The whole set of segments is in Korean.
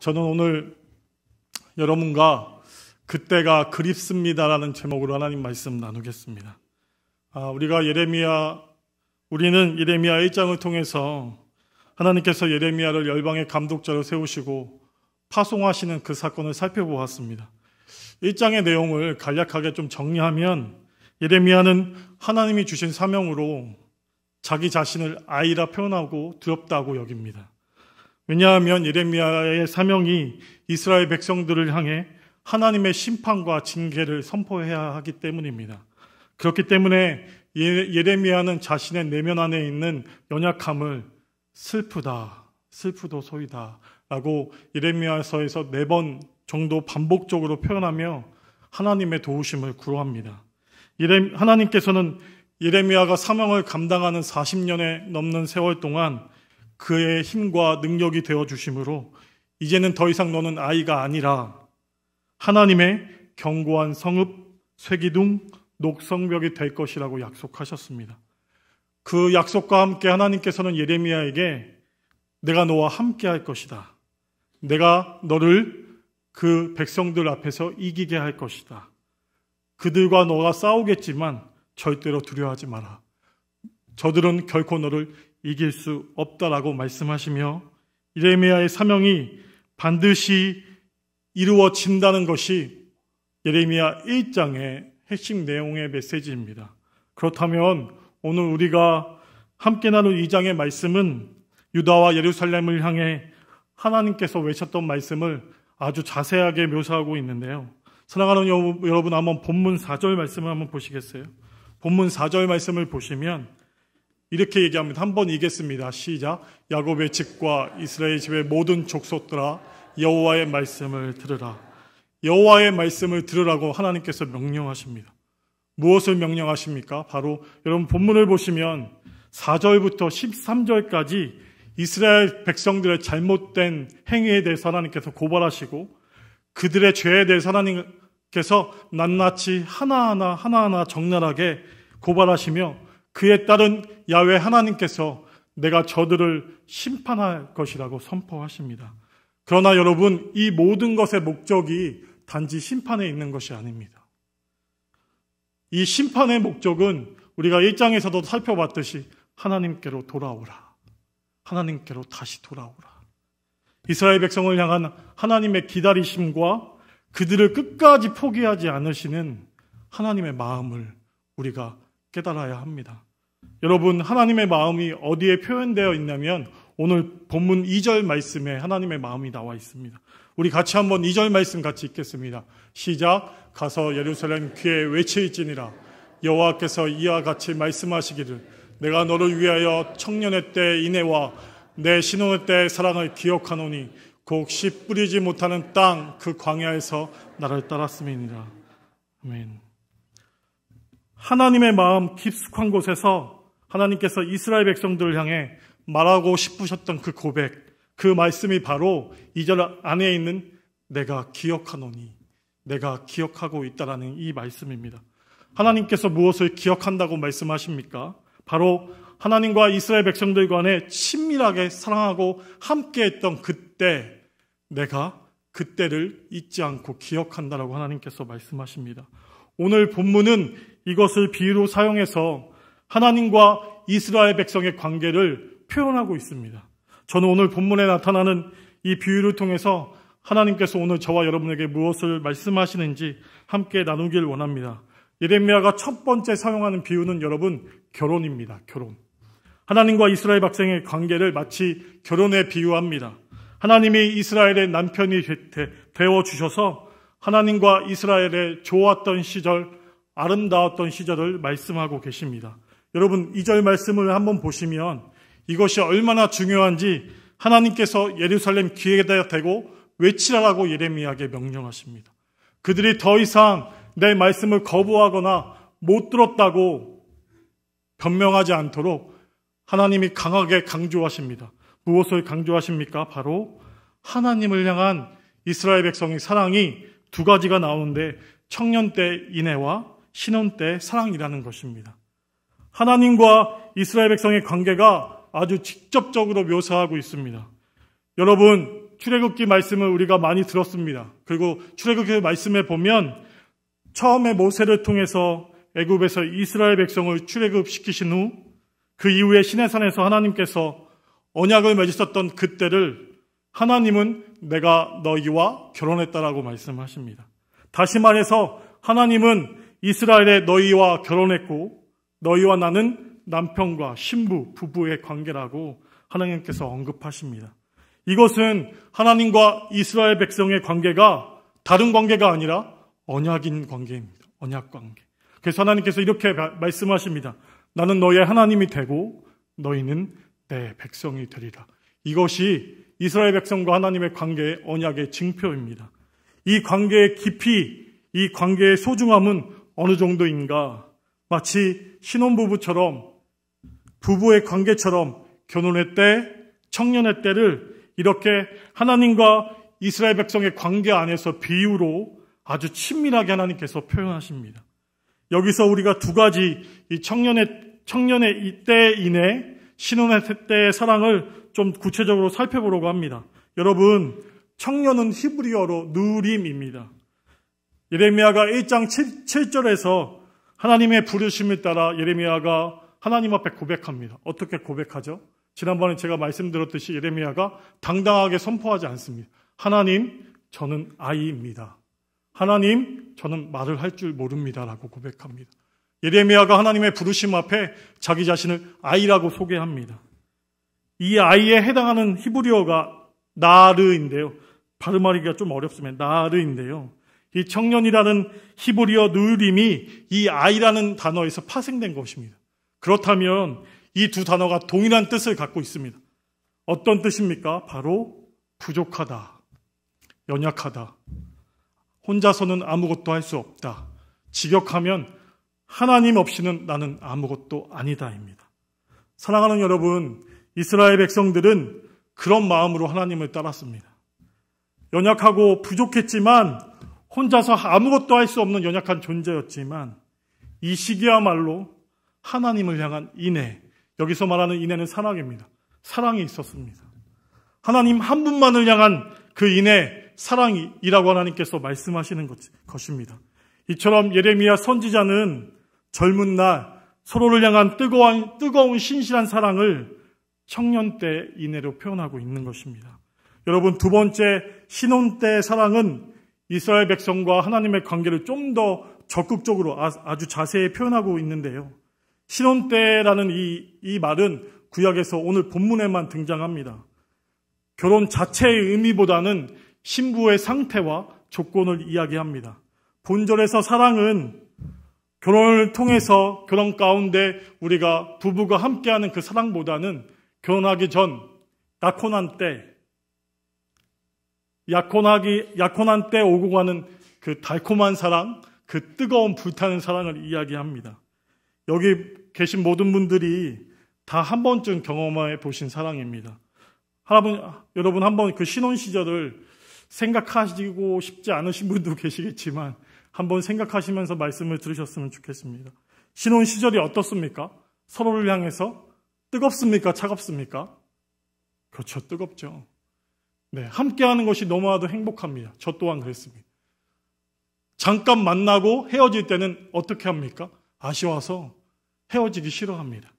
저는 오늘 여러분과 그때가 그립습니다라는 제목으로 하나님 말씀 나누겠습니다. 아, 우리가 예레미야 우리는 예레미야 1장을 통해서 하나님께서 예레미야를 열방의 감독자로 세우시고 파송하시는 그 사건을 살펴보았습니다. 1장의 내용을 간략하게 좀 정리하면 예레미야는 하나님이 주신 사명으로 자기 자신을 아이라 표현하고 두렵다고 여깁니다. 왜냐하면 예레미야의 사명이 이스라엘 백성들을 향해 하나님의 심판과 징계를 선포해야 하기 때문입니다. 그렇기 때문에 예, 예레미야는 자신의 내면 안에 있는 연약함을 슬프다, 슬프도 소이다 라고 예레미야서에서 네 번 정도 반복적으로 표현하며 하나님의 도우심을 구합니다. 로 하나님께서는 예레미야가 사명을 감당하는 40년에 넘는 세월 동안 그의 힘과 능력이 되어 주심으로 이제는 더 이상 너는 아이가 아니라 하나님의 견고한 성읍, 쇠기둥, 녹성벽이 될 것이라고 약속하셨습니다. 그 약속과 함께 하나님께서는 예레미야에게 내가 너와 함께 할 것이다. 내가 너를 그 백성들 앞에서 이기게 할 것이다. 그들과 너가 싸우겠지만 절대로 두려워하지 마라. 저들은 결코 너를 이길 수 없다라고 말씀하시며 예레미야의 사명이 반드시 이루어진다는 것이 예레미야 1장의 핵심 내용의 메시지입니다. 그렇다면 오늘 우리가 함께 나눌 2장의 말씀은 유다와 예루살렘을 향해 하나님께서 외쳤던 말씀을 아주 자세하게 묘사하고 있는데요. 사랑하는 여러분 한번 본문 4절 말씀을 한번 보시겠어요? 본문 4절 말씀을 보시면 이렇게 얘기합니다. 한번 이겠습니다. 시작. 야곱의 집과 이스라엘 집의 모든 족속들아 여호와의 말씀을 들으라. 여호와의 말씀을 들으라고 하나님께서 명령하십니다. 무엇을 명령하십니까? 바로 여러분 본문을 보시면 4절부터 13절까지 이스라엘 백성들의 잘못된 행위에 대해서 하나님께서 고발하시고 그들의 죄에 대해서 하나님께서 낱낱이 하나하나 하나하나 적나라하게 고발하시며 그에 따른 야외 하나님께서 내가 저들을 심판할 것이라고 선포하십니다. 그러나 여러분, 이 모든 것의 목적이 단지 심판에 있는 것이 아닙니다. 이 심판의 목적은 우리가 1장에서도 살펴봤듯이 하나님께로 돌아오라. 하나님께로 다시 돌아오라. 이스라엘 백성을 향한 하나님의 기다리심과 그들을 끝까지 포기하지 않으시는 하나님의 마음을 우리가 깨달아야 합니다. 여러분, 하나님의 마음이 어디에 표현되어 있냐면 오늘 본문 2절 말씀에 하나님의 마음이 나와 있습니다. 우리 같이 한번 2절 말씀 같이 읽겠습니다. 시작. 가서 예루살렘 귀에 외치지니라. 일 여호와께서 이와 같이 말씀하시기를 내가 너를 위하여 청년의 때 인애와 내 신혼의 때 사랑을 기억하노니 곡씨 뿌리지 못하는 땅 그 광야에서 나를 따랐음이니라. 아멘. 하나님의 마음 깊숙한 곳에서 하나님께서 이스라엘 백성들을 향해 말하고 싶으셨던 그 고백, 그 말씀이 바로 이절 안에 있는 내가 기억하노니, 내가 기억하고 있다라는 이 말씀입니다. 하나님께서 무엇을 기억한다고 말씀하십니까? 바로 하나님과 이스라엘 백성들 간에 친밀하게 사랑하고 함께했던 그때, 내가 그때를 잊지 않고 기억한다라고 하나님께서 말씀하십니다. 오늘 본문은 이것을 비유로 사용해서 하나님과 이스라엘 백성의 관계를 표현하고 있습니다. 저는 오늘 본문에 나타나는 이 비유를 통해서 하나님께서 오늘 저와 여러분에게 무엇을 말씀하시는지 함께 나누길 원합니다. 예레미야가 첫 번째 사용하는 비유는 여러분 결혼입니다. 결혼. 하나님과 이스라엘 박생의 관계를 마치 결혼에 비유합니다. 하나님이 이스라엘의 남편이 되어 주셔서 하나님과 이스라엘의 좋았던 시절, 아름다웠던 시절을 말씀하고 계십니다. 여러분, 이 절 말씀을 한번 보시면 이것이 얼마나 중요한지 하나님께서 예루살렘 귀에다 대고 외치라라고 예레미야에게 명령하십니다. 그들이 더 이상 내 말씀을 거부하거나 못 들었다고 변명하지 않도록 하나님이 강하게 강조하십니다. 무엇을 강조하십니까? 바로 하나님을 향한 이스라엘 백성의 사랑이 두 가지가 나오는데 청년 때 인애와 신혼 때 사랑이라는 것입니다. 하나님과 이스라엘 백성의 관계가 아주 직접적으로 묘사하고 있습니다. 여러분, 출애굽기 말씀을 우리가 많이 들었습니다. 그리고 출애굽기 말씀에 보면 처음에 모세를 통해서 애굽에서 이스라엘 백성을 출애굽시키신 후 그 이후에 시내산에서 하나님께서 언약을 맺으셨던 그때를 하나님은 내가 너희와 결혼했다라고 말씀하십니다. 다시 말해서 하나님은 이스라엘에 너희와 결혼했고 너희와 나는 남편과 신부, 부부의 관계라고 하나님께서 언급하십니다. 이것은 하나님과 이스라엘 백성의 관계가 다른 관계가 아니라 언약인 관계입니다. 언약 관계. 그래서 하나님께서 이렇게 말씀하십니다. 나는 너희의 하나님이 되고 너희는 내 백성이 되리라. 이것이 이스라엘 백성과 하나님의 관계의 언약의 증표입니다. 이 관계의 깊이, 이 관계의 소중함은 어느 정도인가? 마치 신혼부부처럼 부부의 관계처럼 결혼의 때, 청년의 때를 이렇게 하나님과 이스라엘 백성의 관계 안에서 비유로 아주 친밀하게 하나님께서 표현하십니다. 여기서 우리가 두 가지 이 청년의 청년의 이때 이내 신혼의 때의 사랑을 좀 구체적으로 살펴보려고 합니다. 여러분, 청년은 히브리어로 누림입니다. 예레미야가 1장 7, 절에서 하나님의 부르심에 따라 예레미야가 하나님 앞에 고백합니다. 어떻게 고백하죠? 지난번에 제가 말씀드렸듯이 예레미야가 당당하게 선포하지 않습니다. 하나님, 저는 아이입니다. 하나님, 저는 말을 할 줄 모릅니다라고 고백합니다. 예레미야가 하나님의 부르심 앞에 자기 자신을 아이라고 소개합니다. 이 아이에 해당하는 히브리어가 나르인데요. 발음하기가 좀 어렵습니다. 나르인데요. 이 청년이라는 히브리어 누림이 이 아이라는 단어에서 파생된 것입니다. 그렇다면 이 두 단어가 동일한 뜻을 갖고 있습니다. 어떤 뜻입니까? 바로 부족하다, 연약하다, 혼자서는 아무것도 할 수 없다, 직역하면 하나님 없이는 나는 아무것도 아니다입니다. 사랑하는 여러분, 이스라엘 백성들은 그런 마음으로 하나님을 따랐습니다. 연약하고 부족했지만 혼자서 아무것도 할 수 없는 연약한 존재였지만 이 시기야말로 하나님을 향한 인애, 여기서 말하는 인애는 사랑입니다. 사랑이 있었습니다. 하나님 한 분만을 향한 그 인애, 사랑이라고 하나님께서 말씀하시는 것입니다. 이처럼 예레미야 선지자는 젊은 날 서로를 향한 뜨거운, 뜨거운 신실한 사랑을 청년 때 인애로 표현하고 있는 것입니다. 여러분 두 번째 신혼 때 사랑은 이스라엘 백성과 하나님의 관계를 좀 더 적극적으로 아, 아주 자세히 표현하고 있는데요. 신혼 때라는 이, 이 말은 구약에서 오늘 본문에만 등장합니다. 결혼 자체의 의미보다는 신부의 상태와 조건을 이야기합니다. 본절에서 사랑은 결혼을 통해서 결혼 가운데 우리가 부부가 함께하는 그 사랑보다는 결혼하기 전, 낙혼한 때, 약혼하기, 약혼한 때 오고 가는 그 달콤한 사랑, 그 뜨거운 불타는 사랑을 이야기합니다. 여기 계신 모든 분들이 다 한 번쯤 경험해 보신 사랑입니다. 여러분, 여러분 한 번 그 신혼 시절을 생각하시고 싶지 않으신 분도 계시겠지만 한 번 생각하시면서 말씀을 들으셨으면 좋겠습니다. 신혼 시절이 어떻습니까? 서로를 향해서 뜨겁습니까? 차갑습니까? 그렇죠. 뜨겁죠. 네, 함께하는 것이 너무나도 행복합니다. 저 또한 그랬습니다. 잠깐 만나고 헤어질 때는 어떻게 합니까? 아쉬워서 헤어지기 싫어합니다.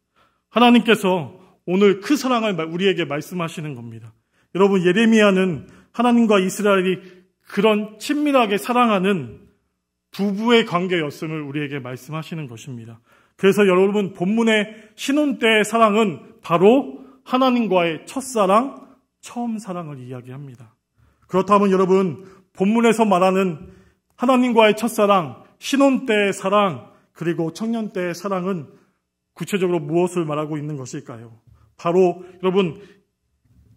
하나님께서 오늘 그 사랑을 우리에게 말씀하시는 겁니다. 여러분 예레미야는 하나님과 이스라엘이 그런 친밀하게 사랑하는 부부의 관계였음을 우리에게 말씀하시는 것입니다. 그래서 여러분 본문의 신혼 때의 사랑은 바로 하나님과의 첫사랑, 처음 사랑을 이야기합니다. 그렇다면 여러분, 본문에서 말하는 하나님과의 첫사랑, 신혼 때의 사랑, 그리고 청년 때의 사랑은 구체적으로 무엇을 말하고 있는 것일까요? 바로 여러분,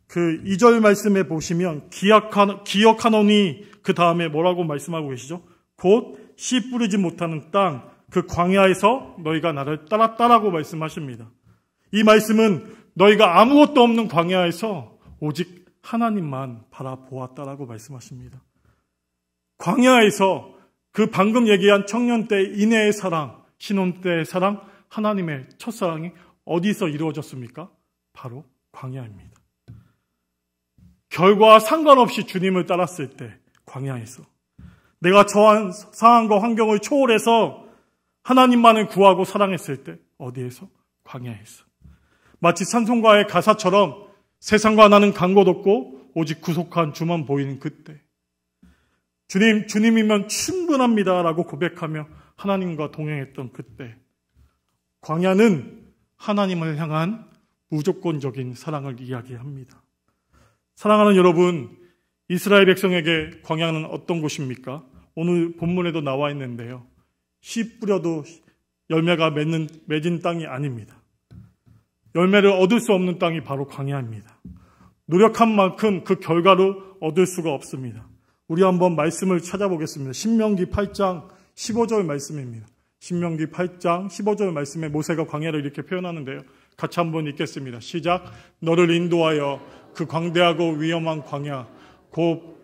그 2절 말씀에 보시면 기약하, 억하노니그 다음에 뭐라고 말씀하고 계시죠? 곧 씨 뿌리지 못하는 땅, 그 광야에서 너희가 나를 따랐다라고 말씀하십니다. 이 말씀은 너희가 아무것도 없는 광야에서 오직 하나님만 바라보았다라고 말씀하십니다. 광야에서 그 방금 얘기한 청년 때 이내의 사랑, 신혼 때의 사랑, 하나님의 첫사랑이 어디서 이루어졌습니까? 바로 광야입니다. 결과와 상관없이 주님을 따랐을 때 광야에서 내가 저한 상황과 환경을 초월해서 하나님만을 구하고 사랑했을 때 어디에서? 광야에서. 마치 산송과의 가사처럼 세상과 나는 간 것 없고 오직 구속한 주만 보이는 그때 주님 주님이면 충분합니다라고 고백하며 하나님과 동행했던 그때 광야는 하나님을 향한 무조건적인 사랑을 이야기합니다. 사랑하는 여러분, 이스라엘 백성에게 광야는 어떤 곳입니까? 오늘 본문에도 나와 있는데요. 씨 뿌려도 열매가 맺는, 맺은 땅이 아닙니다. 열매를 얻을 수 없는 땅이 바로 광야입니다. 노력한 만큼 그결과를 얻을 수가 없습니다. 우리 한번 말씀을 찾아보겠습니다. 신명기 8장 15절 말씀입니다. 신명기 8장 15절 말씀에 모세가 광야를 이렇게 표현하는데요. 같이 한번 읽겠습니다. 시작. 너를 인도하여 그 광대하고 위험한 광야, 곧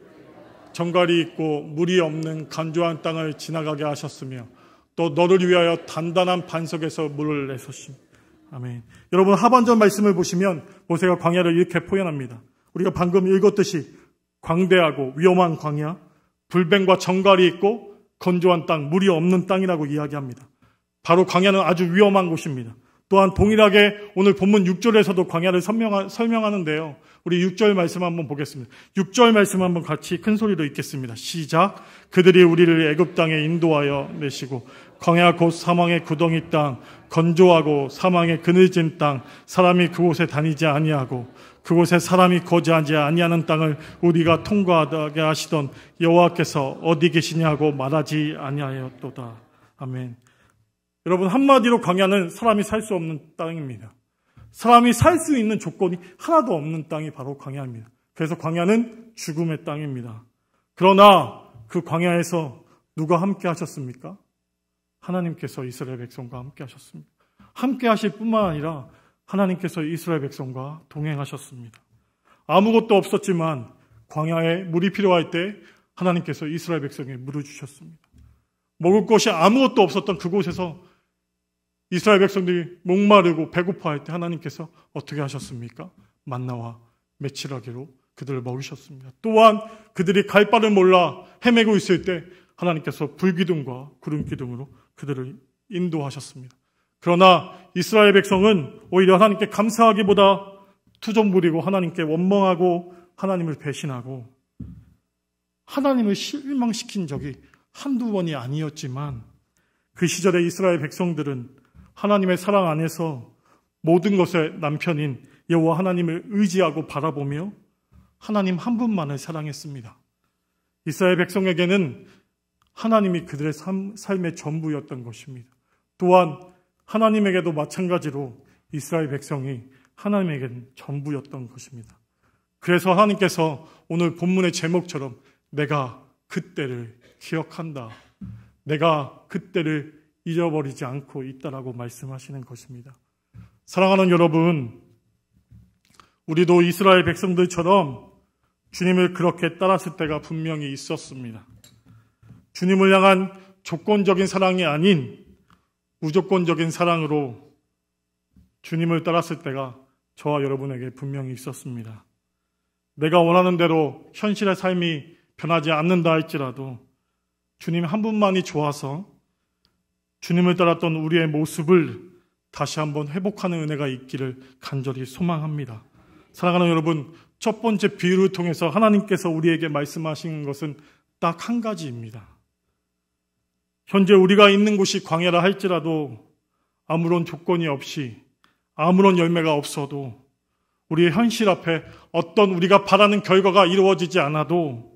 정갈이 있고 물이 없는 간조한 땅을 지나가게 하셨으며 또 너를 위하여 단단한 반석에서 물을 내셨습니다. 아멘. 여러분 하반전 말씀을 보시면 모세가 광야를 이렇게 표현합니다. 우리가 방금 읽었듯이 광대하고 위험한 광야, 불뱀과 정갈이 있고 건조한 땅, 물이 없는 땅이라고 이야기합니다. 바로 광야는 아주 위험한 곳입니다. 또한 동일하게 오늘 본문 6절에서도 광야를 설명하, 는데요 우리 6절 말씀 한번 보겠습니다. 6절 말씀 한번 같이 큰 소리로 읽겠습니다. 시작. 그들이 우리를 애굽 땅에 인도하여 내시고 광야 곧 사망의 구덩이 땅 건조하고 사망의 그늘진 땅 사람이 그곳에 다니지 아니하고 그곳에 사람이 거주하지 아니하는 땅을 우리가 통과하게 하시던 여호와께서 어디 계시냐고 말하지 아니하였도다. 아멘. 여러분 한마디로 광야는 사람이 살 수 없는 땅입니다. 사람이 살 수 있는 조건이 하나도 없는 땅이 바로 광야입니다. 그래서 광야는 죽음의 땅입니다. 그러나 그 광야에서 누가 함께 하셨습니까? 하나님께서 이스라엘 백성과 함께 하셨습니다. 함께 하실 뿐만 아니라 하나님께서 이스라엘 백성과 동행하셨습니다. 아무것도 없었지만 광야에 물이 필요할 때 하나님께서 이스라엘 백성에 물을 주셨습니다. 먹을 것이 아무것도 없었던 그곳에서 이스라엘 백성들이 목마르고 배고파할 때 하나님께서 어떻게 하셨습니까? 만나와 매칠하기로 그들을 먹이셨습니다. 또한 그들이 갈 바를 몰라 헤매고 있을 때 하나님께서 불기둥과 구름기둥으로 그들을 인도하셨습니다. 그러나 이스라엘 백성은 오히려 하나님께 감사하기보다 투정 부리고 하나님께 원망하고 하나님을 배신하고 하나님을 실망시킨 적이 한두 번이 아니었지만 그 시절의 이스라엘 백성들은 하나님의 사랑 안에서 모든 것의 남편인 여호와 하나님을 의지하고 바라보며 하나님 한 분만을 사랑했습니다. 이스라엘 백성에게는 하나님이 그들의 삶, 삶의 전부였던 것입니다. 또한 하나님에게도 마찬가지로 이스라엘 백성이 하나님에게는 전부였던 것입니다. 그래서 하나님께서 오늘 본문의 제목처럼 내가 그때를 기억한다. 내가 그때를 잊어버리지 않고 있다라고 말씀하시는 것입니다. 사랑하는 여러분, 우리도 이스라엘 백성들처럼 주님을 그렇게 따랐을 때가 분명히 있었습니다. 주님을 향한 조건적인 사랑이 아닌 무조건적인 사랑으로 주님을 따랐을 때가 저와 여러분에게 분명히 있었습니다. 내가 원하는 대로 현실의 삶이 변하지 않는다 할지라도 주님 한 분만이 좋아서 주님을 따랐던 우리의 모습을 다시 한번 회복하는 은혜가 있기를 간절히 소망합니다. 사랑하는 여러분, 첫 번째 비유를 통해서 하나님께서 우리에게 말씀하신 것은 딱 한 가지입니다. 현재 우리가 있는 곳이 광야라 할지라도 아무런 조건이 없이 아무런 열매가 없어도 우리의 현실 앞에 어떤 우리가 바라는 결과가 이루어지지 않아도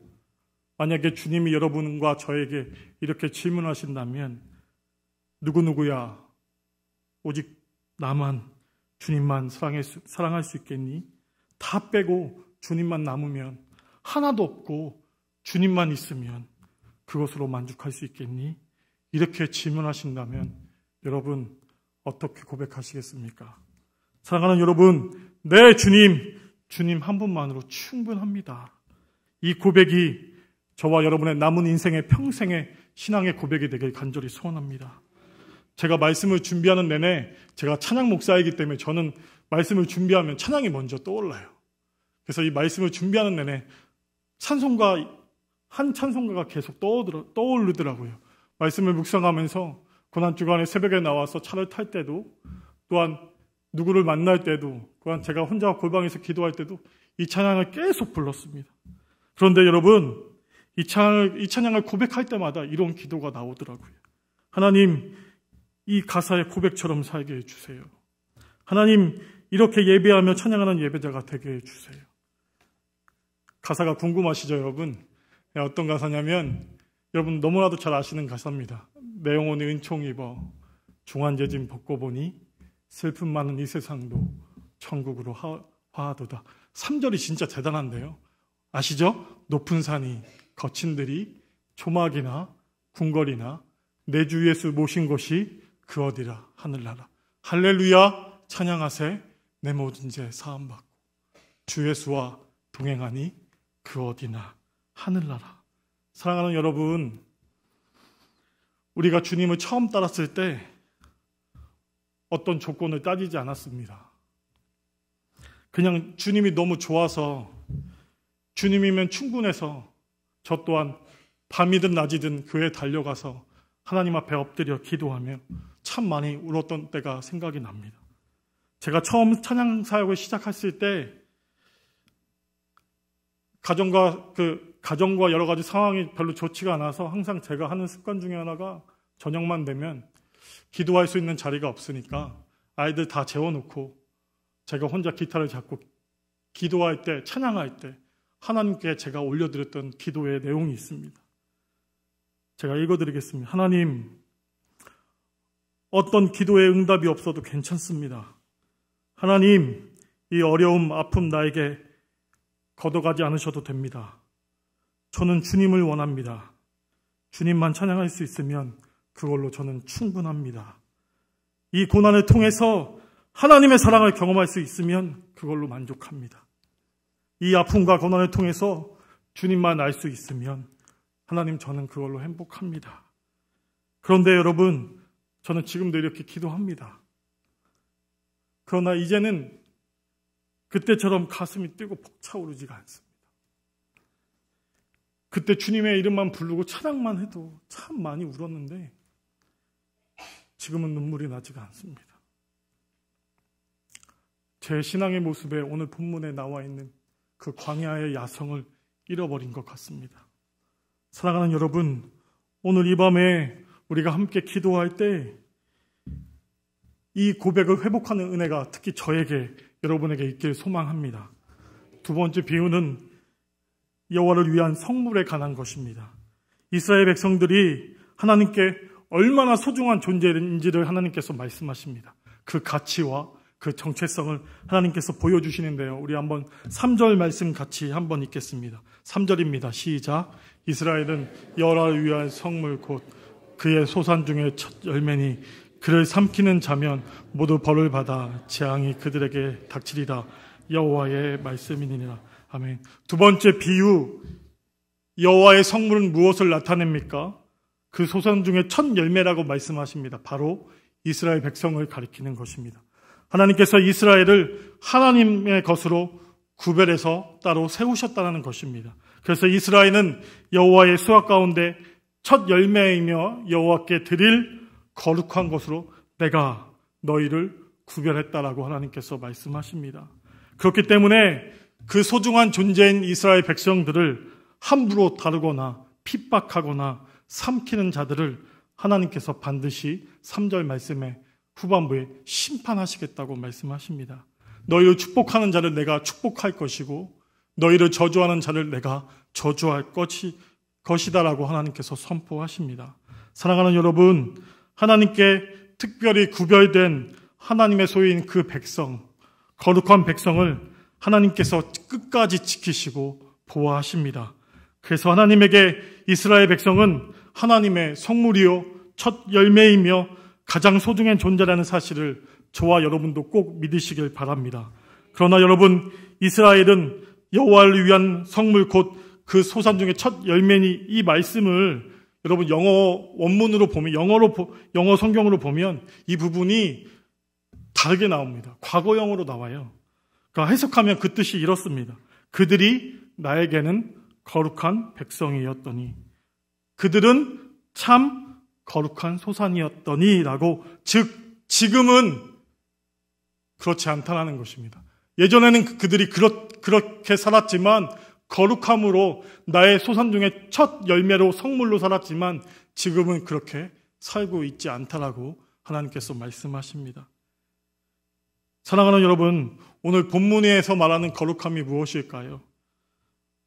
만약에 주님이 여러분과 저에게 이렇게 질문하신다면 누구누구야 오직 나만 주님만 사랑할수 있겠니? 다 빼고 주님만 남으면 하나도 없고 주님만 있으면 그것으로 만족할 수 있겠니? 이렇게 질문하신다면 여러분 어떻게 고백하시겠습니까? 사랑하는 여러분, 네 주님, 주님 한 분만으로 충분합니다. 이 고백이 저와 여러분의 남은 인생의 평생의 신앙의 고백이 되길 간절히 소원합니다. 제가 말씀을 준비하는 내내 제가 찬양 목사이기 때문에 저는 말씀을 준비하면 찬양이 먼저 떠올라요. 그래서 이 말씀을 준비하는 내내 찬송가 한 찬송가가 계속 떠오르, 떠오르더라고요. 말씀을 묵상하면서 고난 주간에 새벽에 나와서 차를 탈 때도 또한 누구를 만날 때도 또한 제가 혼자 골방에서 기도할 때도 이 찬양을 계속 불렀습니다. 그런데 여러분 이 찬양을, 이 찬양을 고백할 때마다 이런 기도가 나오더라고요. 하나님 이 가사의 고백처럼 살게 해주세요. 하나님, 이렇게 예배하며 찬양하는 예배자가 되게 해주세요. 가사가 궁금하시죠, 여러분? 네, 어떤 가사냐면, 여러분 너무나도 잘 아시는 가사입니다. 내 영혼이 은총 입어 중환재진 벗고 보니 슬픔 많은 이 세상도 천국으로 화, 화하도다. 3절이 진짜 대단한데요. 아시죠? 높은 산이 거친들이 조막이나 궁궐이나 내 주 예수 모신 것이 그 어디라 하늘나라 할렐루야 찬양하세 내 모든 죄 사함 받고 주 예수와 동행하니 그 어디나 하늘나라 사랑하는 여러분 우리가 주님을 처음 따랐을 때 어떤 조건을 따지지 않았습니다. 그냥 주님이 너무 좋아서 주님이면 충분해서 저 또한 밤이든 낮이든 교회에 달려가서 하나님 앞에 엎드려 기도하며 참 많이 울었던 때가 생각이 납니다. 제가 처음 찬양 사역을 시작했을 때 가정과 그 가정과 여러 가지 상황이 별로 좋지가 않아서 항상 제가 하는 습관 중에 하나가 저녁만 되면 기도할 수 있는 자리가 없으니까 아이들 다 재워놓고 제가 혼자 기타를 잡고 기도할 때 찬양할 때 하나님께 제가 올려드렸던 기도의 내용이 있습니다. 제가 읽어드리겠습니다. 하나님, 어떤 기도의 응답이 없어도 괜찮습니다. 하나님, 이 어려움, 아픔 나에게 걷어가지 않으셔도 됩니다. 저는 주님을 원합니다. 주님만 찬양할 수 있으면 그걸로 저는 충분합니다. 이 고난을 통해서 하나님의 사랑을 경험할 수 있으면 그걸로 만족합니다. 이 아픔과 고난을 통해서 주님만 알 수 있으면 하나님 저는 그걸로 행복합니다. 그런데 여러분, 저는 지금도 이렇게 기도합니다. 그러나 이제는 그때처럼 가슴이 뛰고 폭차오르지가 않습니다. 그때 주님의 이름만 부르고 찬양만 해도 참 많이 울었는데 지금은 눈물이 나지가 않습니다. 제 신앙의 모습에 오늘 본문에 나와 있는 그 광야의 야성을 잃어버린 것 같습니다. 사랑하는 여러분, 오늘 이 밤에 우리가 함께 기도할 때 이 고백을 회복하는 은혜가 특히 저에게 여러분에게 있길 소망합니다. 두 번째 비유는 여호와를 위한 성물에 관한 것입니다. 이스라엘 백성들이 하나님께 얼마나 소중한 존재인지를 하나님께서 말씀하십니다. 그 가치와 그 정체성을 하나님께서 보여주시는데요. 우리 한번 3절 말씀 같이 한번 읽겠습니다. 3절입니다. 시작. 이스라엘은 여호와를 위한 성물 곧 그의 소산 중에 첫 열매니 그를 삼키는 자면 모두 벌을 받아 재앙이 그들에게 닥치리라 여호와의 말씀이니라 아멘. 두 번째 비유 여호와의 성물은 무엇을 나타냅니까? 그 소산 중에 첫 열매라고 말씀하십니다. 바로 이스라엘 백성을 가리키는 것입니다. 하나님께서 이스라엘을 하나님의 것으로 구별해서 따로 세우셨다는 것입니다. 그래서 이스라엘은 여호와의 수학 가운데 첫 열매이며 여호와께 드릴 거룩한 것으로 내가 너희를 구별했다라고 하나님께서 말씀하십니다. 그렇기 때문에 그 소중한 존재인 이스라엘 백성들을 함부로 다루거나 핍박하거나 삼키는 자들을 하나님께서 반드시 3절 말씀에 후반부에 심판하시겠다고 말씀하십니다. 너희를 축복하는 자를 내가 축복할 것이고 너희를 저주하는 자를 내가 저주할 것이 것이다라고 하나님께서 선포하십니다. 사랑하는 여러분, 하나님께 특별히 구별된 하나님의 소유인 그 백성, 거룩한 백성을 하나님께서 끝까지 지키시고 보호하십니다. 그래서 하나님에게 이스라엘 백성은 하나님의 성물이요, 첫 열매이며 가장 소중한 존재라는 사실을 저와 여러분도 꼭 믿으시길 바랍니다. 그러나 여러분, 이스라엘은 여호와를 위한 성물 곧그 소산 중에 첫 열매니 이 말씀을 여러분 영어 원문으로 보면 영어로 영어 성경으로 보면 이 부분이 다르게 나옵니다. 과거형으로 나와요. 그러니까 해석하면 그 뜻이 이렇습니다. 그들이 나에게는 거룩한 백성이었더니 그들은 참 거룩한 소산이었더니라고 즉 지금은 그렇지 않다는 것입니다. 예전에는 그, 그들이 그렇, 그렇게 살았지만 거룩함으로 나의 소산중에첫 열매로 성물로 살았지만 지금은 그렇게 살고 있지 않다라고 하나님께서 말씀하십니다. 사랑하는 여러분, 오늘 본문에서 말하는 거룩함이 무엇일까요?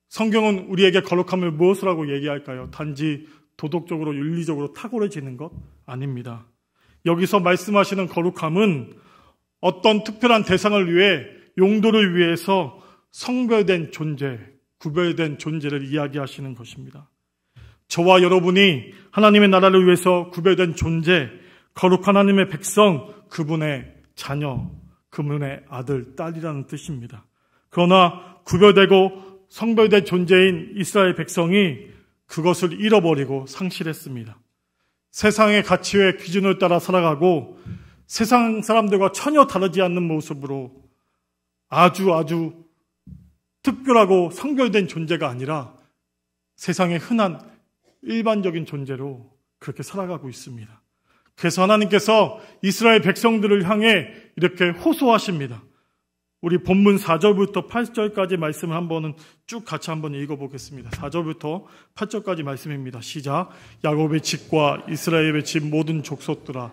성경은 우리에게 거룩함을 무엇이라고 얘기할까요? 단지 도덕적으로 윤리적으로 탁월해지는 것 아닙니다. 여기서 말씀하시는 거룩함은 어떤 특별한 대상을 위해 용도를 위해서 성별된 존재, 구별된 존재를 이야기하시는 것입니다. 저와 여러분이 하나님의 나라를 위해서 구별된 존재, 거룩한 하나님의 백성, 그분의 자녀, 그분의 아들, 딸이라는 뜻입니다. 그러나 구별되고 성별된 존재인 이스라엘 백성이 그것을 잃어버리고 상실했습니다. 세상의 가치의 기준을 따라 살아가고 세상 사람들과 전혀 다르지 않는 모습으로 아주 아주 특별하고 성결된 존재가 아니라 세상의 흔한 일반적인 존재로 그렇게 살아가고 있습니다. 그래서 하나님께서 이스라엘 백성들을 향해 이렇게 호소하십니다. 우리 본문 4절부터 8절까지 말씀을 한번은 쭉 같이 한번 읽어보겠습니다. 4절부터 8절까지 말씀입니다. 시작. 야곱의 집과 이스라엘의 집 모든 족속들아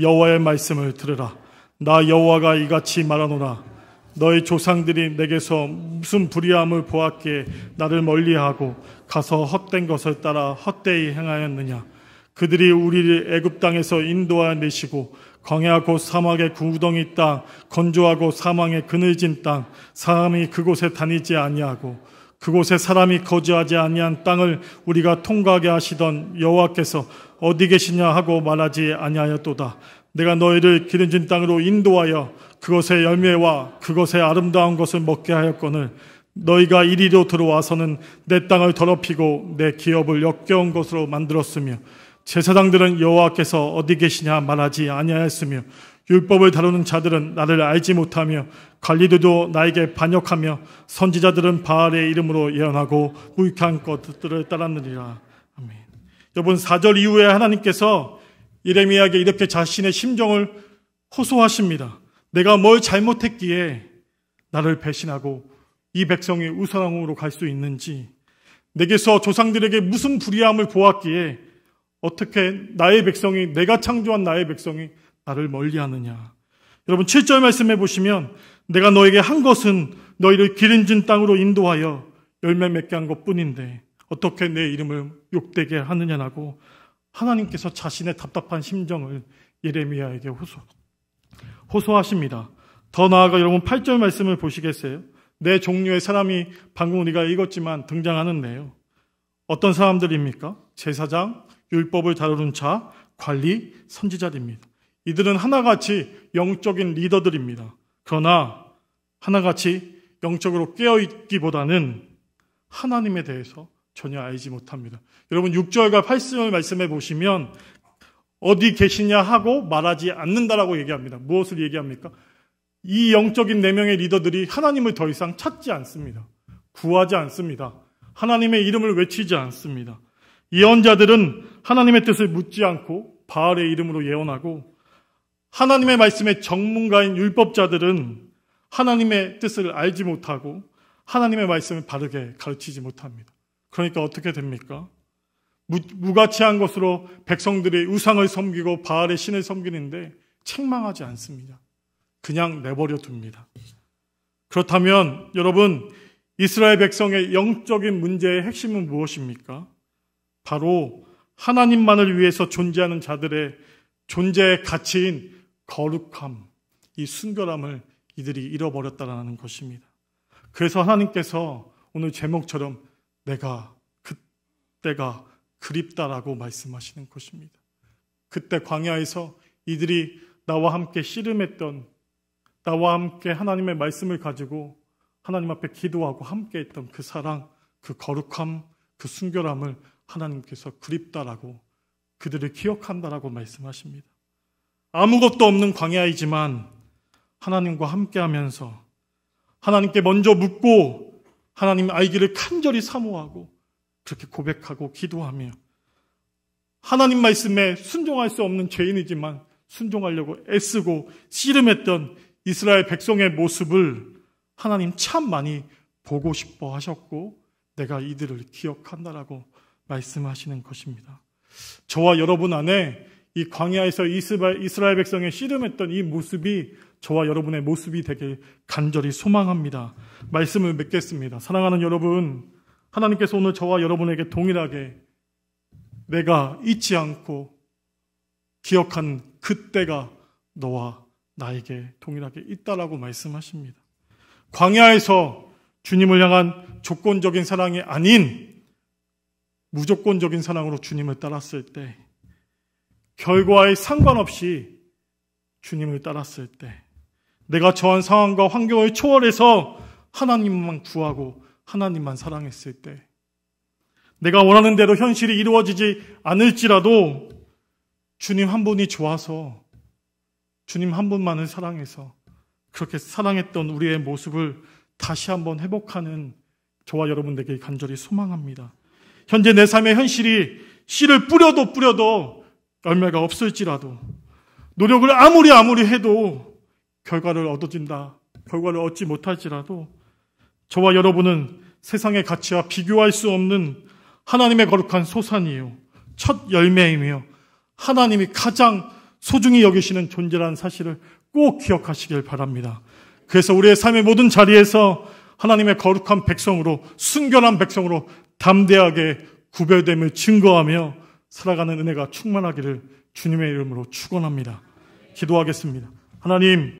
여호와의 말씀을 들으라. 나 여호와가 이같이 말하노라. 너의 조상들이 내게서 무슨 불의함을 보았기에 나를 멀리하고 가서 헛된 것을 따라 헛되이 행하였느냐 그들이 우리를 애굽 땅에서 인도하여 내시고 광야고 사막의 구덩이 땅 건조하고 사망의 그늘진 땅 사람이 그곳에 다니지 아니하고 그곳에 사람이 거주하지 아니한 땅을 우리가 통과하게 하시던 여호와께서 어디 계시냐 하고 말하지 아니하였도다 내가 너희를 기름진 땅으로 인도하여 그것의 열매와 그것의 아름다운 것을 먹게 하였거늘 너희가 이리로 들어와서는 내 땅을 더럽히고 내 기업을 역겨운 것으로 만들었으며 제사장들은 여호와께서 어디 계시냐 말하지 아니하였으며 율법을 다루는 자들은 나를 알지 못하며 관리들도 나에게 반역하며 선지자들은 바알의 이름으로 예언하고 무익한 것들을 따랐느니라. 아멘. 여러분 4절 이후에 하나님께서 예레미야에게 이렇게 자신의 심정을 호소하십니다. 내가 뭘 잘못했기에 나를 배신하고 이 백성의 우왕으로갈 수 있는지, 내게서 조상들에게 무슨 불의함을 보았기에 어떻게 나의 백성이, 내가 창조한 나의 백성이 나를 멀리 하느냐. 여러분, 7절 말씀해 보시면, 내가 너에게 한 것은 너희를 기름진 땅으로 인도하여 열매 맺게 한 것 뿐인데, 어떻게 내 이름을 욕되게 하느냐라고 하나님께서 자신의 답답한 심정을 예레미야에게 호소, 호소하십니다. 더 나아가 여러분 8절 말씀을 보시겠어요? 내 종류의 사람이 방금 우리가 읽었지만 등장하는데요. 어떤 사람들입니까? 제사장, 율법을 다루는 자, 관리, 선지자들입니다. 이들은 하나같이 영적인 리더들입니다. 그러나 하나같이 영적으로 깨어있기보다는 하나님에 대해서 전혀 알지 못합니다. 여러분 6절과 8절 말씀해 보시면 어디 계시냐 하고 말하지 않는다라고 얘기합니다. 무엇을 얘기합니까? 이 영적인 네 명의 리더들이 하나님을 더 이상 찾지 않습니다. 구하지 않습니다. 하나님의 이름을 외치지 않습니다. 예언자들은 하나님의 뜻을 묻지 않고 바알의 이름으로 예언하고 하나님의 말씀의 전문가인 율법자들은 하나님의 뜻을 알지 못하고 하나님의 말씀을 바르게 가르치지 못합니다. 그러니까 어떻게 됩니까? 무, 가치한 것으로 백성들이 우상을 섬기고 바알의 신을 섬기는데 책망하지 않습니다. 그냥 내버려 둡니다. 그렇다면 여러분 이스라엘 백성의 영적인 문제의 핵심은 무엇입니까? 바로 하나님만을 위해서 존재하는 자들의 존재의 가치인 거룩함, 이 순결함을 이들이 잃어버렸다라는 것입니다. 그래서 하나님께서 오늘 제목처럼 내가 그때가 그립다라고 말씀하시는 것입니다. 그때 광야에서 이들이 나와 함께 씨름했던 나와 함께 하나님의 말씀을 가지고 하나님 앞에 기도하고 함께 했던 그 사랑, 그 거룩함, 그 순결함을 하나님께서 그립다라고 그들을 기억한다라고 말씀하십니다. 아무것도 없는 광야이지만 하나님과 함께 하면서 하나님께 먼저 묻고 하나님 알기를 간절히 사모하고 그렇게 고백하고 기도하며 하나님 말씀에 순종할 수 없는 죄인이지만 순종하려고 애쓰고 씨름했던 이스라엘 백성의 모습을 하나님 참 많이 보고 싶어 하셨고 내가 이들을 기억한다라고 말씀하시는 것입니다. 저와 여러분 안에 이 광야에서 이스라엘 백성의 씨름했던 이 모습이 저와 여러분의 모습이 되길 간절히 소망합니다. 말씀을 맺겠습니다. 사랑하는 여러분, 하나님께서 오늘 저와 여러분에게 동일하게 내가 잊지 않고 기억한 그때가 너와 나에게 동일하게 있다라고 말씀하십니다. 광야에서 주님을 향한 조건적인 사랑이 아닌 무조건적인 사랑으로 주님을 따랐을 때 결과에 상관없이 주님을 따랐을 때 내가 저한 상황과 환경을 초월해서 하나님만 구하고 하나님만 사랑했을 때 내가 원하는 대로 현실이 이루어지지 않을지라도 주님 한 분이 좋아서 주님 한 분만을 사랑해서 그렇게 사랑했던 우리의 모습을 다시 한번 회복하는 저와 여러분들에게 간절히 소망합니다. 현재 내 삶의 현실이 씨를 뿌려도 뿌려도 열매가 없을지라도 노력을 아무리 아무리 해도 결과를 얻어진다. 결과를 얻지 못할지라도 저와 여러분은 세상의 가치와 비교할 수 없는 하나님의 거룩한 소산이요첫 열매이며 하나님이 가장 소중히 여기시는 존재라는 사실을 꼭 기억하시길 바랍니다. 그래서 우리의 삶의 모든 자리에서 하나님의 거룩한 백성으로 순결한 백성으로 담대하게 구별됨을 증거하며 살아가는 은혜가 충만하기를 주님의 이름으로 축원합니다. 기도하겠습니다. 하나님